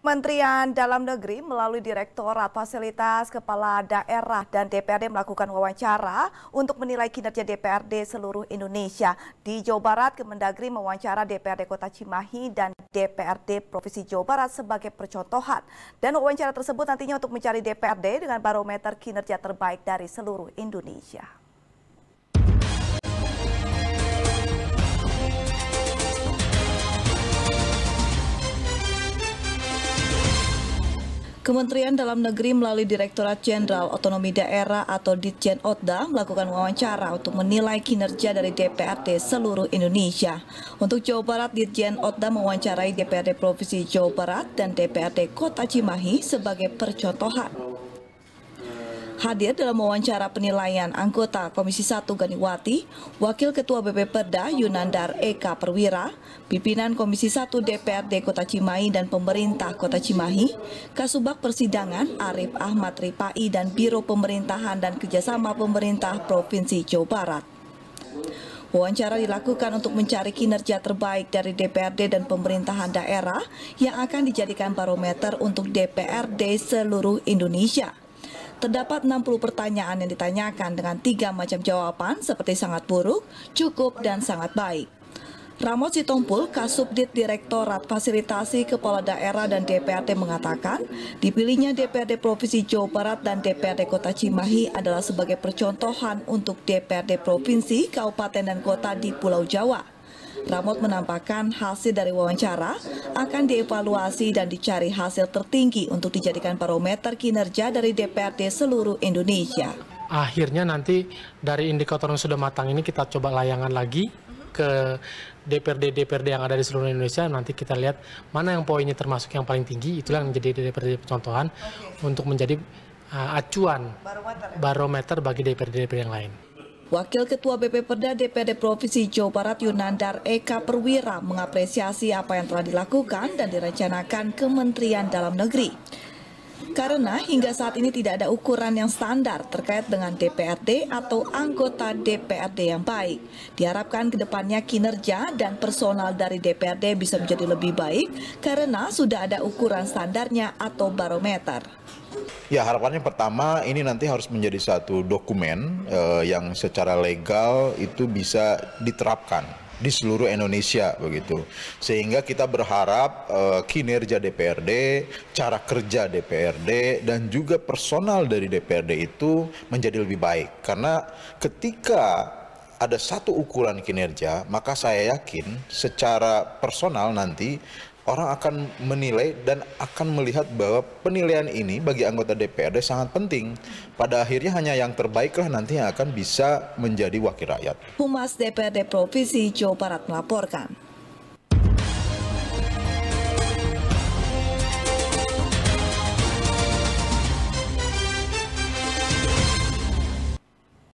Kementerian Dalam Negeri melalui Direktorat Fasilitas Kepala Daerah dan DPRD melakukan wawancara untuk menilai kinerja DPRD seluruh Indonesia. Di Jawa Barat, Kemendagri mewawancara DPRD Kota Cimahi dan DPRD Provinsi Jawa Barat sebagai percontohan. Dan wawancara tersebut nantinya untuk mencari DPRD dengan barometer kinerja terbaik dari seluruh Indonesia. Kementerian Dalam Negeri melalui Direktorat Jenderal Otonomi Daerah atau Ditjen Otda melakukan wawancara untuk menilai kinerja dari DPRD seluruh Indonesia. Untuk Jawa Barat, Ditjen Otda mewawancarai DPRD Provinsi Jawa Barat dan DPRD Kota Cimahi sebagai percontohan. Hadir dalam wawancara penilaian anggota Komisi 1 Ganiwati, Wakil Ketua BP Perda Yunandar Eka Perwira, pimpinan Komisi 1 DPRD Kota Cimahi dan pemerintah Kota Cimahi, Kasubag Persidangan Arif Ahmad Ripai dan Biro Pemerintahan dan Kerjasama Pemerintah Provinsi Jawa Barat. Wawancara dilakukan untuk mencari kinerja terbaik dari DPRD dan pemerintahan daerah yang akan dijadikan barometer untuk DPRD seluruh Indonesia. Terdapat 60 pertanyaan yang ditanyakan dengan tiga macam jawaban seperti sangat buruk, cukup, dan sangat baik. Ramos Sitompul, Kasubdit Direktorat Fasilitasi Kepala Daerah dan DPRD mengatakan, dipilihnya DPRD Provinsi Jawa Barat dan DPRD Kota Cimahi adalah sebagai percontohan untuk DPRD Provinsi, Kabupaten, dan Kota di Pulau Jawa. Ramot menampakkan hasil dari wawancara akan dievaluasi dan dicari hasil tertinggi untuk dijadikan barometer kinerja dari DPRD seluruh Indonesia. Akhirnya nanti dari indikator yang sudah matang ini kita coba layangan lagi ke DPRD-DPRD yang ada di seluruh Indonesia nanti kita lihat mana yang poinnya termasuk yang paling tinggi itulah yang menjadi DPRD contohan okay. untuk menjadi uh, acuan barometer, ya? barometer bagi DPRD-DPRD yang lain. Wakil Ketua BP Perda DPD Provinsi Jawa Barat Yunandar Eka Perwira mengapresiasi apa yang telah dilakukan dan direncanakan Kementerian Dalam Negeri. Karena hingga saat ini tidak ada ukuran yang standar terkait dengan DPRD atau anggota DPRD yang baik. Diharapkan kedepannya kinerja dan personal dari DPRD bisa menjadi lebih baik karena sudah ada ukuran standarnya atau barometer. Ya harapannya pertama ini nanti harus menjadi satu dokumen eh, yang secara legal itu bisa diterapkan di seluruh Indonesia begitu. Sehingga kita berharap uh, kinerja DPRD, cara kerja DPRD dan juga personal dari DPRD itu menjadi lebih baik karena ketika ada satu ukuran kinerja, maka saya yakin secara personal nanti orang akan menilai dan akan melihat bahwa penilaian ini bagi anggota DPRD sangat penting. Pada akhirnya hanya yang terbaiklah nanti yang akan bisa menjadi wakil rakyat. Humas DPRD Provinsi Jawa Barat melaporkan.